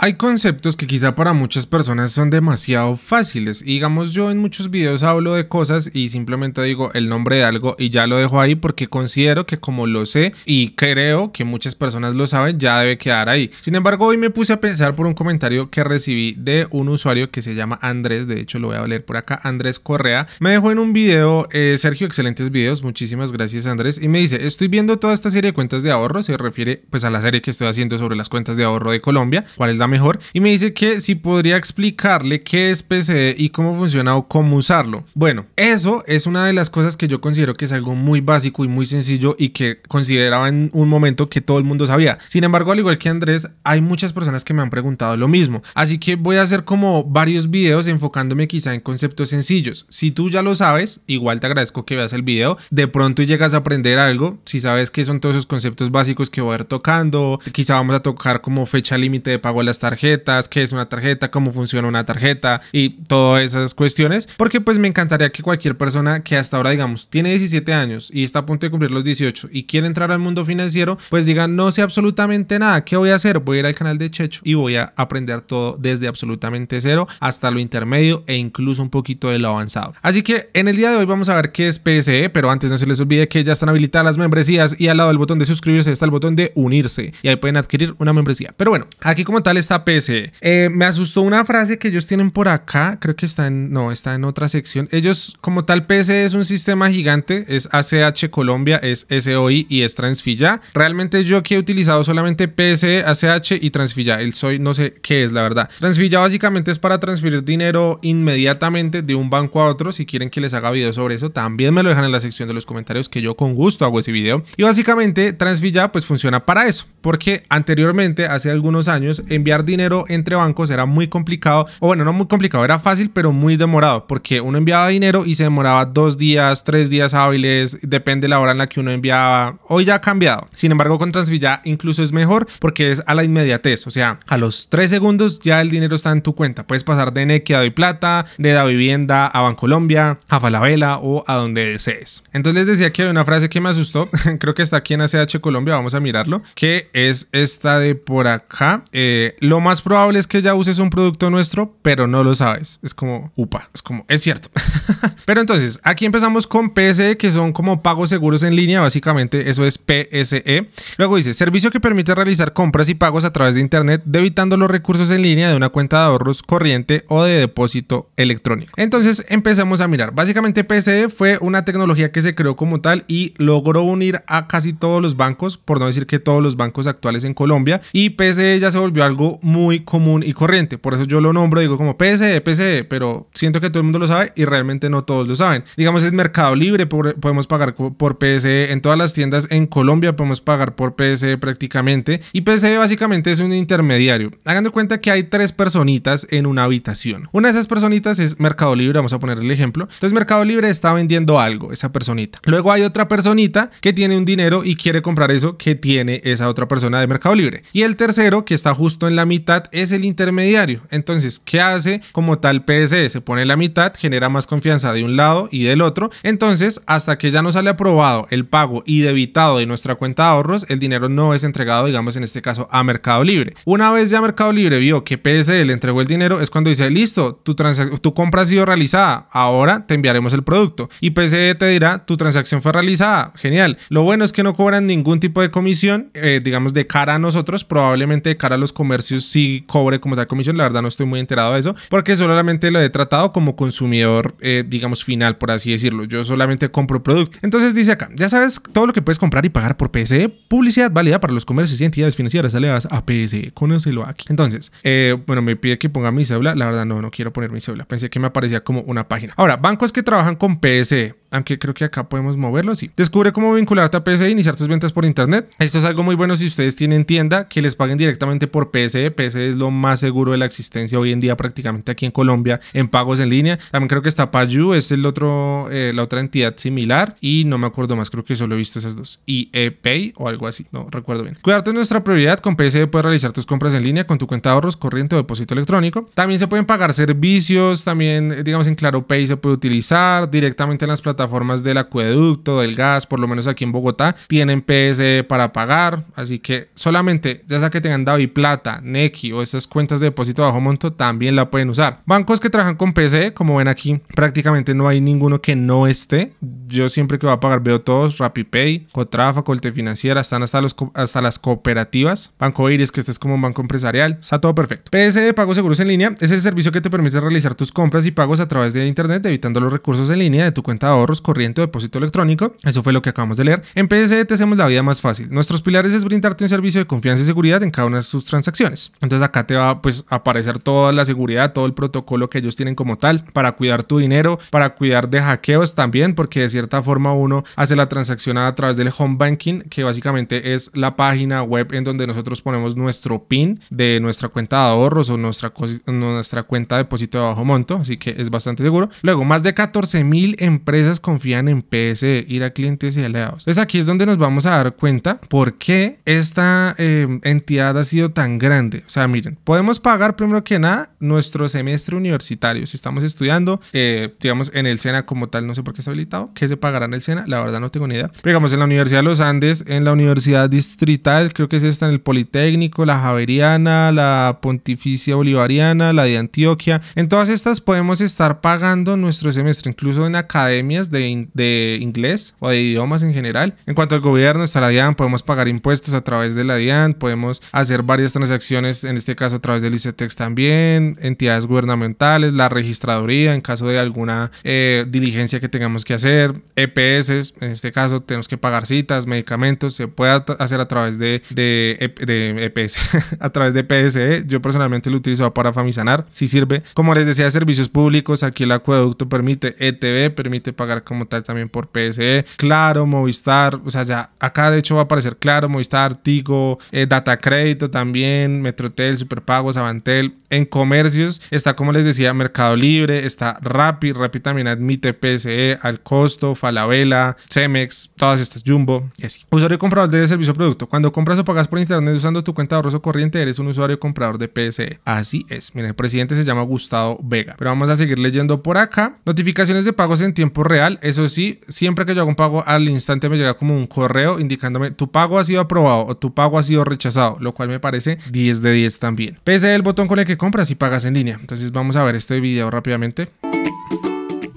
Hay conceptos que quizá para muchas personas son demasiado fáciles. digamos, yo en muchos videos hablo de cosas y simplemente digo el nombre de algo y ya lo dejo ahí porque considero que como lo sé y creo que muchas personas lo saben, ya debe quedar ahí. Sin embargo, hoy me puse a pensar por un comentario que recibí de un usuario que se llama Andrés, de hecho lo voy a leer por acá, Andrés Correa. Me dejó en un video, eh, Sergio, excelentes videos, muchísimas gracias Andrés. Y me dice, estoy viendo toda esta serie de cuentas de ahorro, se refiere pues a la serie que estoy haciendo sobre las cuentas de ahorro de Colombia, cuál es la mejor. Y me dice que si podría explicarle qué es PC e y cómo funciona o cómo usarlo. Bueno, eso es una de las cosas que yo considero que es algo muy básico y muy sencillo y que consideraba en un momento que todo el mundo sabía. Sin embargo, al igual que Andrés, hay muchas personas que me han preguntado lo mismo. Así que voy a hacer como varios videos enfocándome quizá en conceptos sencillos. Si tú ya lo sabes, igual te agradezco que veas el video. De pronto llegas a aprender algo. Si sabes qué son todos esos conceptos básicos que voy a ir tocando, quizá vamos a tocar como fecha límite de pago a las tarjetas, qué es una tarjeta, cómo funciona una tarjeta y todas esas cuestiones, porque pues me encantaría que cualquier persona que hasta ahora digamos tiene 17 años y está a punto de cumplir los 18 y quiere entrar al mundo financiero, pues diga no sé absolutamente nada, ¿qué voy a hacer? Voy a ir al canal de Checho y voy a aprender todo desde absolutamente cero hasta lo intermedio e incluso un poquito de lo avanzado. Así que en el día de hoy vamos a ver qué es PSE, pero antes no se les olvide que ya están habilitadas las membresías y al lado del botón de suscribirse está el botón de unirse y ahí pueden adquirir una membresía. Pero bueno, aquí como tal está esta PC. Eh, me asustó una frase que ellos tienen por acá, creo que está en, no, está en otra sección. Ellos, como tal PC es un sistema gigante, es ACH Colombia, es SOI y es Transfilla. Realmente yo aquí he utilizado solamente PC, ACH y Transfilla, el soy, no sé qué es la verdad. Transfilla básicamente es para transferir dinero inmediatamente de un banco a otro, si quieren que les haga video sobre eso, también me lo dejan en la sección de los comentarios que yo con gusto hago ese video. Y básicamente Transfilla pues funciona para eso, porque anteriormente, hace algunos años, enviar dinero entre bancos era muy complicado, o bueno, no muy complicado, era fácil, pero muy demorado, porque uno enviaba dinero y se demoraba dos días, tres días hábiles, depende de la hora en la que uno enviaba. Hoy ya ha cambiado. Sin embargo, con Transvilla incluso es mejor porque es a la inmediatez, o sea, a los tres segundos ya el dinero está en tu cuenta. Puedes pasar de Nequi a Doy Plata, de Da Vivienda a Bancolombia, a Falabella o a donde desees. Entonces les decía que hay una frase que me asustó, creo que está aquí en ACH Colombia, vamos a mirarlo, que es esta de por acá. Eh, lo más probable es que ya uses un producto nuestro, pero no lo sabes. Es como, upa, es como, es cierto. pero entonces, aquí empezamos con PSE, que son como pagos seguros en línea, básicamente eso es PSE. Luego dice, servicio que permite realizar compras y pagos a través de Internet, debitando los recursos en línea de una cuenta de ahorros corriente o de depósito electrónico. Entonces empezamos a mirar. Básicamente PSE fue una tecnología que se creó como tal y logró unir a casi todos los bancos, por no decir que todos los bancos actuales en Colombia, y PSE ya se volvió algo muy común y corriente. Por eso yo lo nombro, digo como PSE PSE, pero siento que todo el mundo lo sabe y realmente no todos lo saben. Digamos, es Mercado Libre, podemos pagar por PSE En todas las tiendas en Colombia podemos pagar por PSE prácticamente. Y PSE básicamente es un intermediario. Hagan de cuenta que hay tres personitas en una habitación. Una de esas personitas es Mercado Libre, vamos a poner el ejemplo. Entonces Mercado Libre está vendiendo algo, esa personita. Luego hay otra personita que tiene un dinero y quiere comprar eso que tiene esa otra persona de Mercado Libre. Y el tercero que está justo en la mitad es el intermediario. Entonces, ¿qué hace como tal PSE? Se pone la mitad, genera más confianza de un lado y del otro. Entonces, hasta que ya no sale aprobado el pago y debitado de nuestra cuenta de ahorros, el dinero no es entregado, digamos en este caso, a Mercado Libre. Una vez ya Mercado Libre vio que PSE le entregó el dinero, es cuando dice, listo, tu, tu compra ha sido realizada, ahora te enviaremos el producto. Y PSE te dirá, tu transacción fue realizada, genial. Lo bueno es que no cobran ningún tipo de comisión, eh, digamos, de cara a nosotros, probablemente de cara a los comercios si sí cobre como tal comisión. La verdad no estoy muy enterado de eso porque solamente lo he tratado como consumidor, eh, digamos, final, por así decirlo. Yo solamente compro producto. Entonces dice acá, ya sabes todo lo que puedes comprar y pagar por PSE. Publicidad válida para los comercios y entidades financieras aliadas a PSE. Conócelo aquí. Entonces, eh, bueno, me pide que ponga mi cédula. La verdad no, no quiero poner mi cédula. Pensé que me aparecía como una página. Ahora, bancos que trabajan con PSE aunque creo que acá podemos moverlo, sí. Descubre cómo vincularte a PSE e iniciar tus ventas por internet. Esto es algo muy bueno si ustedes tienen tienda que les paguen directamente por PSE PS es lo más seguro de la existencia hoy en día prácticamente aquí en Colombia en pagos en línea. También creo que está Payu, es el otro, eh, la otra entidad similar y no me acuerdo más, creo que solo he visto esas dos. IEPAY o algo así, no recuerdo bien. Cuidarte es nuestra prioridad, con PSE puedes realizar tus compras en línea con tu cuenta de ahorros, corriente o depósito electrónico. También se pueden pagar servicios, también eh, digamos en Claro Pay se puede utilizar directamente en las plataformas del acueducto, del gas, por lo menos aquí en Bogotá, tienen PSE para pagar, así que solamente ya sea que tengan Davi Plata, Neki o esas cuentas de depósito bajo monto también la pueden usar. Bancos que trabajan con PC, como ven aquí, prácticamente no hay ninguno que no esté. Yo siempre que voy a pagar veo todos, RappiPay, Cotrafa, Colte Financiera, están hasta, los, hasta las cooperativas. Banco Iris, que este es como un banco empresarial, está todo perfecto. PSD Pagos Seguros en Línea es el servicio que te permite realizar tus compras y pagos a través de Internet, evitando los recursos en línea de tu cuenta de ahorros, corriente o depósito electrónico. Eso fue lo que acabamos de leer. En PSD te hacemos la vida más fácil. Nuestros pilares es brindarte un servicio de confianza y seguridad en cada una de sus transacciones. Entonces acá te va pues a aparecer toda la seguridad, todo el protocolo que ellos tienen como tal para cuidar tu dinero, para cuidar de hackeos también, porque de cierta forma uno hace la transacción a través del home banking, que básicamente es la página web en donde nosotros ponemos nuestro PIN de nuestra cuenta de ahorros o nuestra, nuestra cuenta de depósito de bajo monto, así que es bastante seguro. Luego, más de 14 mil empresas confían en PSE, ir a clientes y aliados. Entonces aquí es donde nos vamos a dar cuenta por qué esta eh, entidad ha sido tan grande o sea, miren, podemos pagar primero que nada nuestro semestre universitario. Si estamos estudiando, eh, digamos, en el SENA como tal, no sé por qué está habilitado, ¿qué se pagará en el SENA? La verdad no tengo ni idea. digamos, en la Universidad de los Andes, en la Universidad Distrital, creo que es esta, en el Politécnico, la Javeriana, la Pontificia Bolivariana, la de Antioquia. En todas estas podemos estar pagando nuestro semestre, incluso en academias de inglés o de idiomas en general. En cuanto al gobierno, está la DIAN, podemos pagar impuestos a través de la DIAN, podemos hacer varias transacciones en este caso a través del ICETEX también, entidades gubernamentales, la registraduría en caso de alguna eh, diligencia que tengamos que hacer, EPS, en este caso tenemos que pagar citas, medicamentos, se puede hacer a través de, de, EPS, e a través de PSE. Yo personalmente lo he utilizado para Famisanar, si sirve. Como les decía, servicios públicos, aquí el acueducto permite, ETV permite pagar como tal también por PSE, Claro, Movistar, o sea, ya acá de hecho va a aparecer Claro, Movistar, Tigo, eh, Data Crédito también, Metrotel, Superpagos, Avantel, en comercios está como les decía Mercado Libre, está Rappi, Rappi también admite PSE, Al Costo, Falabella, Cemex, todas estas Jumbo y así. Usuario comprador de servicio producto. Cuando compras o pagas por internet usando tu cuenta de ahorros corriente eres un usuario comprador de PSE. Así es. Mira, el presidente se llama Gustavo Vega. Pero vamos a seguir leyendo por acá. Notificaciones de pagos en tiempo real. Eso sí, siempre que yo hago un pago al instante me llega como un correo indicándome tu pago ha sido aprobado o tu pago ha sido rechazado, lo cual me parece 10 de 10 también. Pese el botón con el que compras y pagas en línea. Entonces vamos a ver este video rápidamente.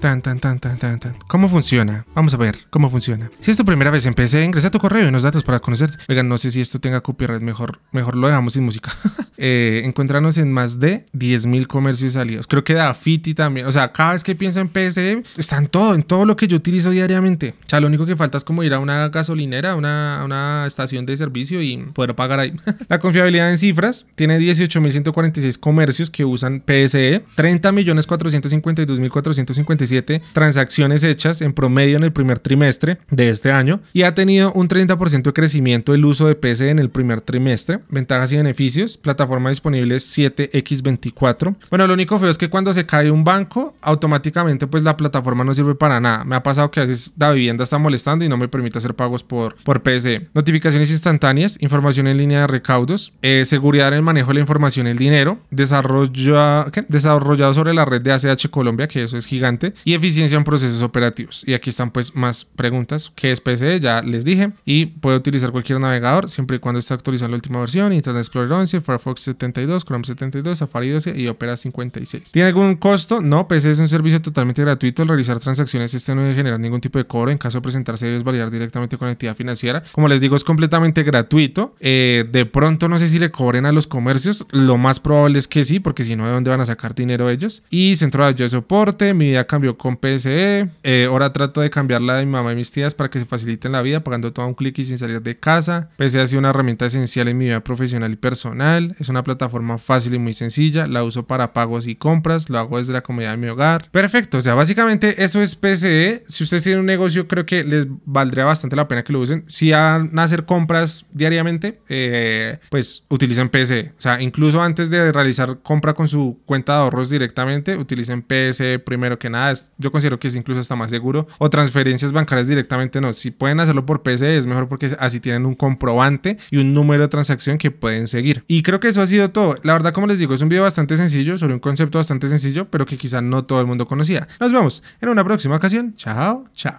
Tan, tan, tan, tan, tan, ¿Cómo funciona? Vamos a ver cómo funciona. Si es tu primera vez en PC, ingresa tu correo y los datos para conocerte. Oigan, no sé si esto tenga copyright, mejor, mejor lo dejamos sin música. Eh, encuéntranos en más de 10.000 comercios salidos Creo que da y también. O sea, cada vez que pienso en PC, e, está en todo, en todo lo que yo utilizo diariamente. O sea, lo único que falta es como ir a una gasolinera, a una, a una estación de servicio y poder pagar ahí. La confiabilidad en cifras tiene 18.146 comercios que usan PSE, e, 30.452.456 transacciones hechas en promedio en el primer trimestre de este año y ha tenido un 30% de crecimiento el uso de PC en el primer trimestre. Ventajas y beneficios, plataforma disponible 7x24. Bueno, lo único feo es que cuando se cae un banco, automáticamente pues la plataforma no sirve para nada. Me ha pasado que a veces la vivienda está molestando y no me permite hacer pagos por, por PC. Notificaciones instantáneas, información en línea de recaudos, eh, seguridad en el manejo de la información, el dinero, desarrollo desarrollado sobre la red de ACH Colombia, que eso es gigante, y eficiencia en procesos operativos. Y aquí están pues más preguntas. ¿Qué es PC, e? Ya les dije. Y puede utilizar cualquier navegador siempre y cuando esté actualizado la última versión. Internet Explorer 11, Firefox 72, Chrome 72, Safari 12 y Opera 56. ¿Tiene algún costo? No, PC e es un servicio totalmente gratuito. Al realizar transacciones este no debe generar ningún tipo de cobro. En caso de presentarse debes validar directamente con la entidad financiera. Como les digo, es completamente gratuito. Eh, de pronto no sé si le cobren a los comercios. Lo más probable es que sí, porque si no, ¿de dónde van a sacar dinero ellos? Y centro de soporte. Mi vida cambió con PSE. Eh, ahora trato de cambiarla de mi mamá y mis tías para que se faciliten la vida, pagando todo a un clic y sin salir de casa. PSE ha sido una herramienta esencial en mi vida profesional y personal. Es una plataforma fácil y muy sencilla. La uso para pagos y compras. Lo hago desde la comodidad de mi hogar. Perfecto. O sea, básicamente eso es PSE. Si ustedes tienen un negocio, creo que les valdría bastante la pena que lo usen. Si van a hacer compras diariamente, eh, pues utilicen PSE. O sea, incluso antes de realizar compra con su cuenta de ahorros directamente, utilicen PSE primero que nada yo considero que es incluso hasta más seguro, o transferencias bancarias directamente no. Si pueden hacerlo por PC es mejor porque así tienen un comprobante y un número de transacción que pueden seguir. Y creo que eso ha sido todo. La verdad, como les digo, es un video bastante sencillo sobre un concepto bastante sencillo, pero que quizá no todo el mundo conocía. Nos vemos en una próxima ocasión. Chao, chao.